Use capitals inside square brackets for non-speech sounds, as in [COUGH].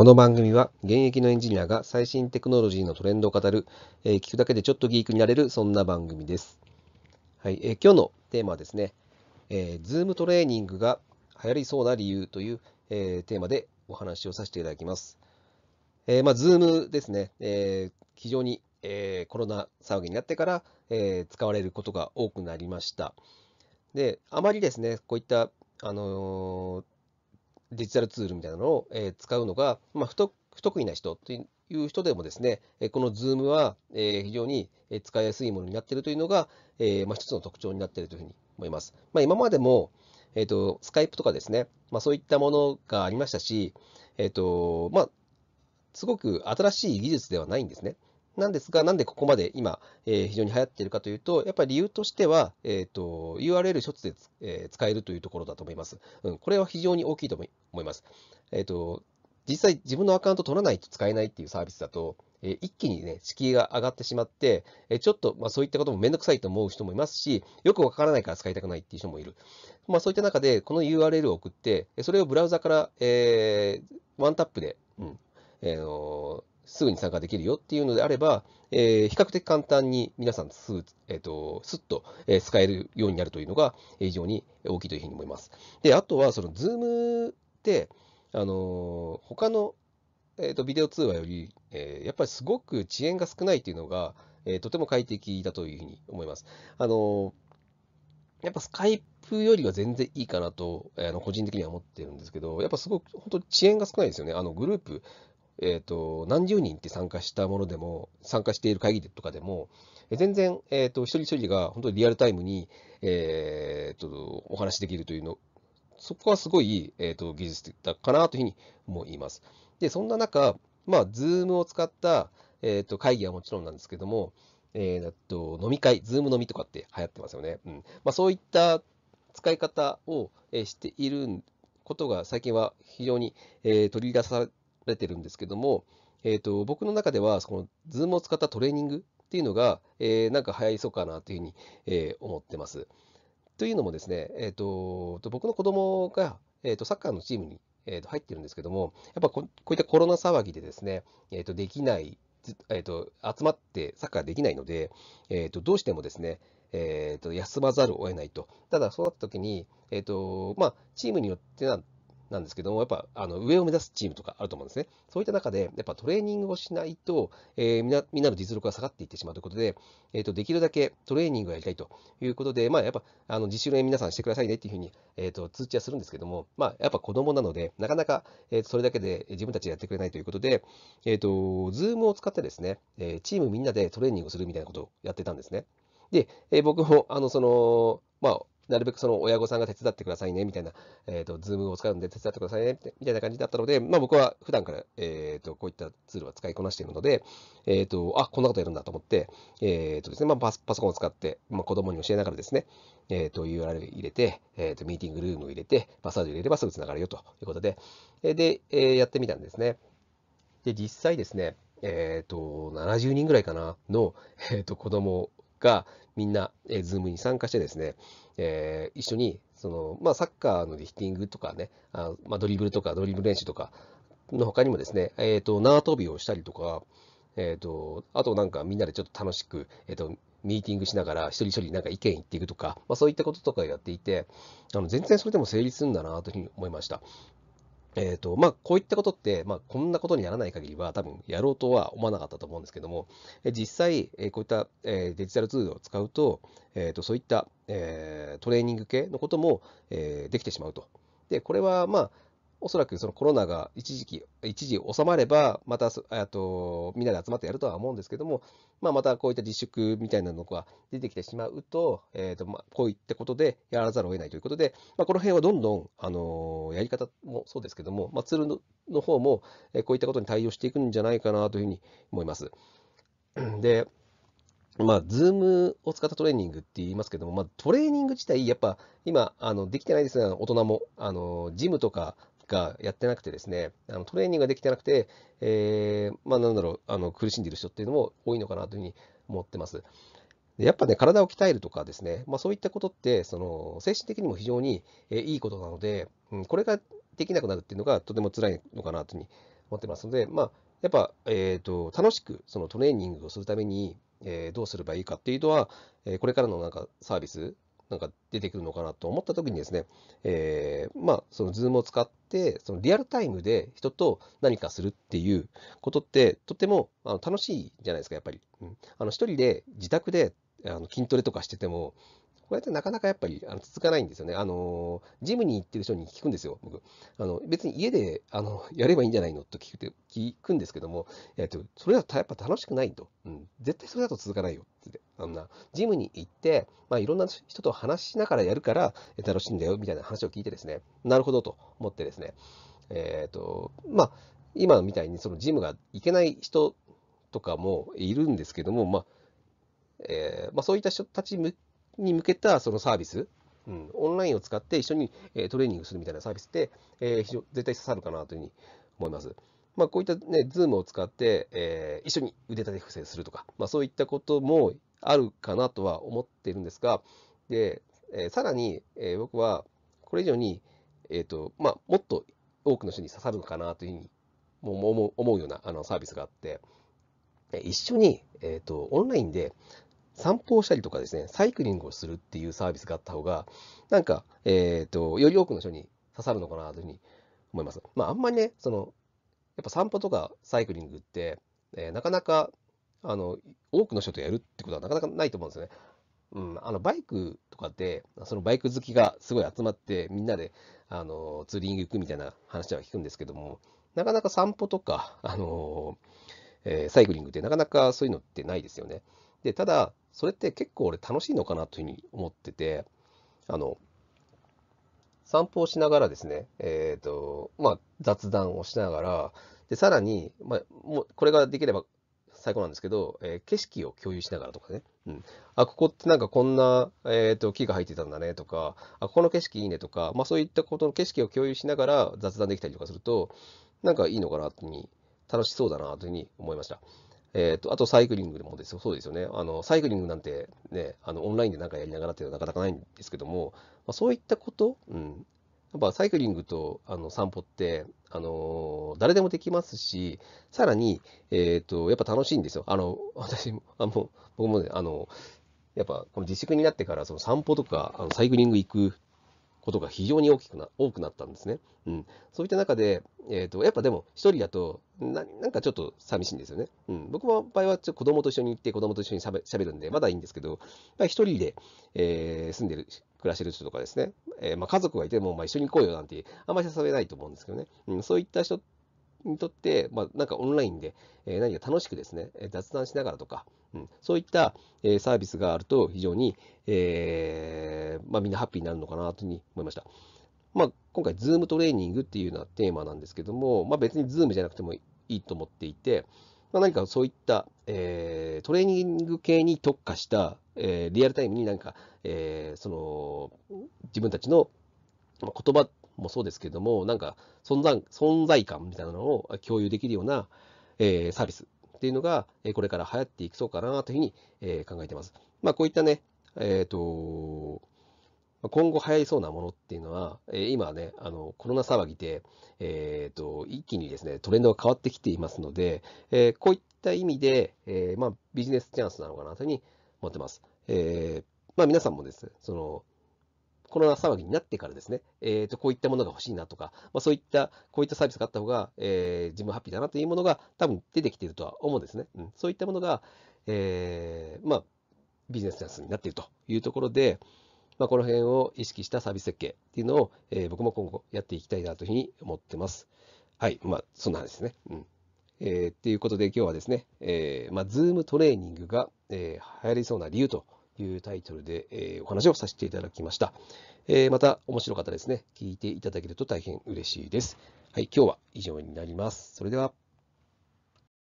この番組は現役のエンジニアが最新テクノロジーのトレンドを語る、えー、聞くだけでちょっとギークになれるそんな番組です。はい、えー、今日のテーマはですね、えー、Zoom トレーニングが流行りそうな理由という、えー、テーマでお話をさせていただきます。えー、まあ Zoom ですね、えー、非常に、えー、コロナ騒ぎになってから、えー、使われることが多くなりました。で、あまりですね、こういったあのーデジタルツールみたいなのを、え使うのが、まあ、不得意な人という人でもですね、この Zoom は非常に使いやすいものになっているというのが、まあ、一つの特徴になっているというふうに思います。まあ、今までも、えーと、とスカイプとかですね、まあ、そういったものがありましたし、えーとまあ、すごく新しい技術ではないんですね。なんですが、なんでここまで今、えー、非常に流行っているかというと、やっぱり理由としては、えーと、URL 一つで、えー、使えるというところだと思います。うん、これは非常に大きいと思います。えーと、実際自分のアカウント取らないと使えないっていうサービスだと、えー、一気にね、敷居が上がってしまって、えー、ちょっと、まあ、そういったこともめんどくさいと思う人もいますし、よくわからないから使いたくないっていう人もいる。まあ、そういった中で、この URL を送って、それをブラウザから、えー、ワンタップで、うんえー、すぐに参加できるよっていうのであれば、えー、比較的簡単に皆さんすぐ、えーと、すっと使えるようになるというのが非常に大きいというふうに思います。で、あとは、その Zoom って、あのー、他の、えーと、ビデオ通話より、えー、やっぱりすごく遅延が少ないというのが、えー、とても快適だというふうに思います。あのー、やっぱスカイプよりは全然いいかなと、あの個人的には思ってるんですけど、やっぱすごく本当遅延が少ないですよね。あのグループえっ、ー、と、何十人って参加したものでも、参加している会議とかでも、全然、えっ、ー、と、一人一人が本当にリアルタイムに、えっ、ー、と、お話しできるというの、そこはすごい、えっ、と、技術だかなというふうに思います。で、そんな中、まあ、ズームを使った、えっ、と、会議はもちろんなんですけども、えっ、と、飲み会、ズーム飲みとかって流行ってますよね。うん。まあ、そういった使い方をしていることが最近は非常に、えー、取り出されてるんですけども、えーと、僕の中ではその Zoom を使ったトレーニングっていうのが、えー、なんか流行りそうかなというふうに、えー、思ってます。というのもですね、えーと、と僕の子供が、えーと、サッカーのチームに、えー、と入ってるんですけども、やっぱこういったコロナ騒ぎでですね、えー、とできない、えー、と集まってサッカーできないので、えー、とどうしてもですね、えー、と休まざるを得ないと。ただ、そうなった時に、えーとまあ、チームによってなんなんですけども、やっぱあの上を目指すチームとかあると思うんですね。そういった中で、やっぱトレーニングをしないと、えー、みんなみんなの実力が下がっていってしまうということで、えーと、できるだけトレーニングをやりたいということで、まあ、やっぱあの自主練皆さんしてくださいねっていうふうに、えーと、通知はするんですけども、まあ、やっぱ子供なので、なかなか、えー、それだけで自分たちでやってくれないということで、えーと、Zoom を使ってですね、えー、チームみんなでトレーニングをするみたいなことをやってたんですね。で、えー、僕も、あの、その、まあ、なるべくその親御さんが手伝ってくださいね、みたいな、えっ、ー、と、ズームを使うんで手伝ってくださいね、みたいな感じだったので、まあ僕は普段から、えっ、ー、と、こういったツールは使いこなしているので、えっ、ー、と、あ、こんなことやるんだと思って、えっ、とですね、まあパソコンを使って、まあ子供に教えながらですね、えっ、と、URL 入れて、えっ、と、ミーティングルームを入れて、パスワード入れればすぐ繋がるよということで、で、えやってみたんですね。で、実際ですね、えっ、ー、と、70人ぐらいかなの、えっ、ー、と、子供がみんな、えズームに参加してですね、えー、一緒にその、まあ、サッカーのリフティングとかね、あまあ、ドリブルとかドリブル練習とかの他にもですね、えーと、縄跳びをしたりとか、えーと、あとなんかみんなでちょっと楽しく、えーと、とミーティングしながら一人一人なんか意見言っていくとか、まあ、そういったこととかやっていてあの全然それでも成立するんだなというふうに思いました。えーとまあ、こういったことって、まあ、こんなことにならない限りは多分やろうとは思わなかったと思うんですけども実際こういったデジタルツールを使うと,、えー、とそういったえー、トレーニング系のことも、えー、できてしまうと。で、これは、まあ、おそらくそのコロナが一時期、一時収まれば、またと、みんなで集まってやるとは思うんですけども、まあ、またこういった自粛みたいなのが出てきてしまうと、えーとまあ、こういったことでやらざるを得ないということで、まあ、この辺はどんどん、あのやり方もそうですけども、まあ、ツールのの方も、えこういったことに対応していくんじゃないかなというふうに思います。で、まあ、ズームを使ったトレーニングって言いますけども、まあ、トレーニング自体、やっぱ今、あのできてないですが、大人も、あのジムとかがやってなくてですね、あのトレーニングができてなくて、えー、まあ、なんだろうあの、苦しんでいる人っていうのも多いのかなというふうに思ってます。でやっぱね、体を鍛えるとかですね、まあ、そういったことって、その精神的にも非常に、えいいことなので、うん、これができなくなるっていうのがとても辛いのかなというふうに思ってますので、まあ、やっぱ、えー、と、楽しくそのトレーニングをするために、えー、どうすればいいかっていうのは、えー、これからのなんかサービスなんか出てくるのかなと思った時にですね、えー、まあ、その Zoom を使って、そのリアルタイムで人と何かするっていうことって、とてもあの楽しいじゃないですか、やっぱり。うん、あの一人で自宅であの筋トレとかしてても、これってなかなかやっぱりあの続かないんですよね。あのジムに行ってる人に聞くんですよ、僕。あの別に家であの [LAUGHS] やればいいんじゃないのと聞くて聞くんですけども、えっとそれだとやっぱ楽しくないと。うん、絶対それだと続かないよってってあんな。ジムに行って、まあ、いろんな人と話しながらやるから楽しいんだよみたいな話を聞いてですね、なるほどと思ってですね、えっ、と、まあ、今みたいにそのジムが行けない人とかもいるんですけども、まあえーまあ、そういった人たち向に向けたそのサービス、うん、オンラインを使って一緒に、えトレーニングするみたいなサービスって、えー、非常絶対刺さるかなというふうに思います。まあ、こういったね、ズームを使って、えー、一緒に腕立て伏せするとか、まあ、そういったこともあるかなとは思っているんですが、で、えー、さらに、えー、僕はこれ以上に、えーとまあ、もっと多くの人に刺さるのかなというふうにも思うようなあのサービスがあって、一緒に、えーとオンラインで散歩をしたりとかですね、サイクリングをするっていうサービスがあった方が、なんか、えっ、ー、と、より多くの人に刺さるのかなというふうに思います。まあ、あんまりね、その、やっぱ散歩とかサイクリングって、えー、なかなか、あの、多くの人とやるってことはなかなかないと思うんですよね。うん、あの、バイクとかって、そのバイク好きがすごい集まって、みんなで、あの、ツーリング行くみたいな話は聞くんですけども、なかなか散歩とか、あのえー、サイクリングってなかなかそういうのってないですよね。で、ただ、それって結構俺楽しいのかなというふうに思ってて、あの、散歩をしながらですね、えっ、ー、と、まあ、雑談をしながら、で、さらに、まあ、もう、これができれば最高なんですけど、えー、景色を共有しながらとかね、うん、あ、ここってなんかこんな、えーと、と木が入ってたんだねとか、あ、ここの景色いいねとか、まあ、そういったことの景色を共有しながら雑談できたりとかすると、なんかいいのかなというふうに、楽しそうだなというふうに思いました。えーと、あとサイクリングでもですよそうですよねあのサイクリングなんて、ね、あのオンラインで何かやりながらっていうのはなかなかないんですけども、まあ、そういったこと、うん、やっぱサイクリングとあの散歩って、あのー、誰でもできますしさらに、えーと、やっぱ楽しいんですよあの私もあの僕もねあのやっぱこの自粛になってからその散歩とかあのサイクリング行くことが非常に大きくな多くなったんですね。うん、そういった中で、えーと、やっぱでも1人だとなんかちょっと寂しいんですよね。うん、僕の場合はちょっと子供と一緒に行って子供と一緒にしゃべしゃべるんでまだいいんですけど、ま1人で、えー、住んでる暮らしてる人とかですね、えー、まあ、家族がいてもまあ一緒に行こうよなんてあんまり誘えないと思うんですけどね、うん、そういった人にとって、まあ、なんかオンラインで、え何か楽しくですね、雑談しながらとか、うん、そういった、えサービスがあると非常に、えー、まあ、みんなハッピーになるのかなというふうに思いました。まあ、今回、ズームトレーニングっていうようなテーマなんですけども、まあ、別にズームじゃなくてもいいと思っていて、まあ、何かそういった、えー、トレーニング系に特化した、えー、リアルタイムになんか、えー、その自分たちの言葉もそうですけども、なんか存在存在感みたいなのを共有できるような、えー、サービスっていうのが、えこれから流行っていきそうかなというふうに、え考えてます。まあ、こういったね、えっ、ー、と、今後流行りそうなものっていうのは、え今ね、あの、コロナ騒ぎで、えっ、ー、と、一気にですね、トレンドが変わってきていますので、えこういった意味で、えまあ、ビジネスチャンスなのかなというふうに思ってます。えまあ、皆さんもですね、その、コロナ騒ぎになってからですね、えー、と、こういったものが欲しいなとか、まあ、そういった、こういったサービスがあった方が、えー、自分ハッピーだなというものが多分出てきているとは思うんですね。うん、そういったものが、えー、まあ、ビジネスチャンスになっているというところで、まあ、この辺を意識したサービス設計っていうのを、えー、僕も今後やっていきたいなというふうに思ってます。はい、まあ、そんな話ですね。うん。えー、っていうことで今日はですね、えー、まあ、ズームトレーニングが、えー、流行りそうな理由というタイトルで、えお話をさせていただきました。えまた、面白かったですね。聞いていただけると大変嬉しいです。はい、今日は以上になります。それでは。